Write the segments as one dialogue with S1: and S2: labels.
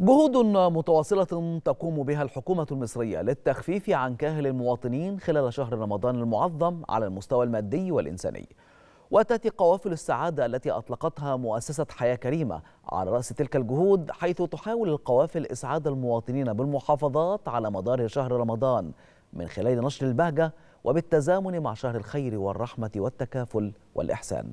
S1: جهود متواصلة تقوم بها الحكومة المصرية للتخفيف عن كاهل المواطنين خلال شهر رمضان المعظم على المستوى المادي والإنساني وتأتي قوافل السعادة التي أطلقتها مؤسسة حياة كريمة على رأس تلك الجهود حيث تحاول القوافل إسعاد المواطنين بالمحافظات على مدار شهر رمضان من خلال نشر البهجة وبالتزامن مع شهر الخير والرحمة والتكافل والإحسان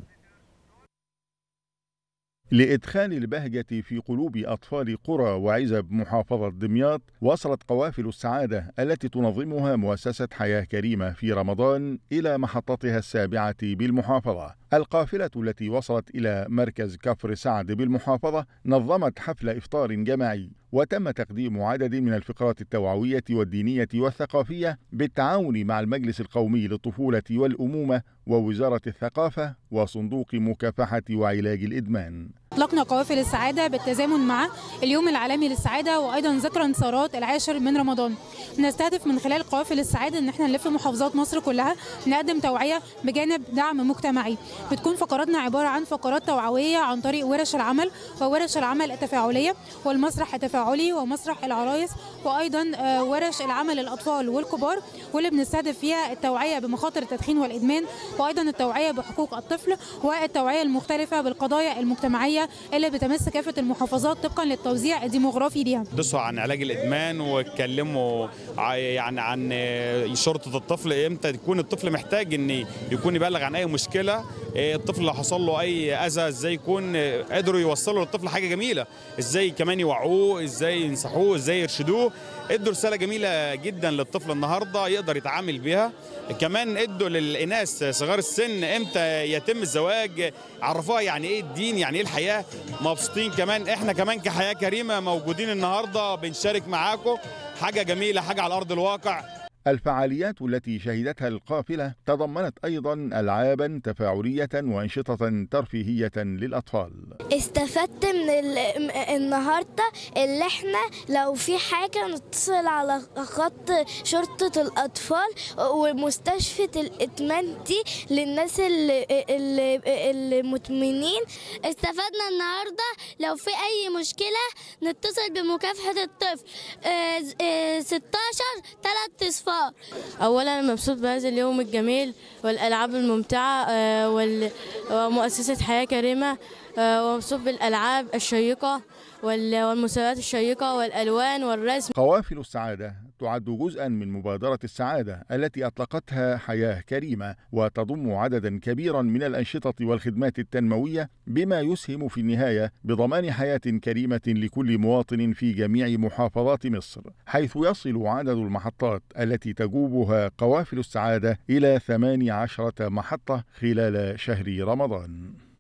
S2: لإدخال البهجة في قلوب أطفال قرى وعزب محافظة دمياط وصلت قوافل السعادة التي تنظمها مؤسسة حياة كريمة في رمضان إلى محطتها السابعة بالمحافظة القافلة التي وصلت إلى مركز كفر سعد بالمحافظة نظمت حفل إفطار جماعي وتم تقديم عدد من الفقرات التوعوية والدينية والثقافية بالتعاون مع المجلس القومي للطفولة والأمومة ووزارة الثقافة وصندوق مكافحة وعلاج الإدمان
S3: أطلقنا قوافل السعادة بالتزامن مع اليوم العالمي للسعادة وأيضا ذكرى انتصارات العاشر من رمضان نستهدف من خلال قوافل السعادة إن احنا نلف محافظات مصر كلها نقدم توعية بجانب دعم مجتمعي بتكون فقراتنا عبارة عن فقرات توعوية عن طريق ورش العمل وورش العمل التفاعلية والمسرح التفاعلي التفاعلي ومسرح العرايس وايضا آه، ورش العمل الاطفال والكبار واللي بنستهدف فيها التوعيه بمخاطر التدخين والادمان وايضا التوعيه بحقوق الطفل والتوعيه المختلفه بالقضايا المجتمعيه اللي بتمس كافه المحافظات طبقا للتوزيع الديموغرافي ليها.
S4: دسوا عن علاج الادمان واتكلموا يعني عن آه، شرطه الطفل امتى يكون الطفل محتاج ان يكون يبلغ عن اي مشكله آه، الطفل لو حصل له اي اذى ازاي يكون قدروا يوصلوا للطفل حاجه جميله ازاي كمان يوعوه ازاي ينصحوه ازاي يرشدوه ادوا رساله جميله جدا للطفل النهارده يقدر يتعامل بيها كمان ادوا للاناث صغار السن امتى يتم الزواج عرفوها يعني ايه الدين يعني ايه الحياه مبسوطين كمان احنا كمان كحياه كريمه موجودين النهارده بنشارك معاكم حاجه جميله حاجه على ارض الواقع
S2: الفعاليات التي شهدتها القافلة تضمنت أيضا ألعابا تفاعلية وأنشطة ترفيهية للأطفال
S4: استفدت من النهاردة اللي احنا لو في حاجة نتصل على خط شرطة الأطفال ومستشفى الإتمان دي للناس اللي, اللي, اللي مدمنين استفدنا النهاردة لو في أي
S3: مشكلة نتصل بمكافحة الطفل 16 آه، 3 آه، أصفار الفقر أولا أنا مبسوط بهذا اليوم الجميل والألعاب الممتعة آه، ومؤسسة حياة كريمة آه، ومبسوط بالألعاب الشيقة والمسابقات الشيقة والألوان والرسم
S2: قوافل السعادة تعد جزءا من مبادرة السعادة التي أطلقتها حياة كريمة وتضم عددا كبيرا من الأنشطة والخدمات التنموية بما يسهم في النهاية بضمان حياة كريمة لكل مواطن في جميع محافظات مصر حيث يصل عدد المحطات التي تجوبها قوافل السعادة إلى 18 محطة خلال شهر رمضان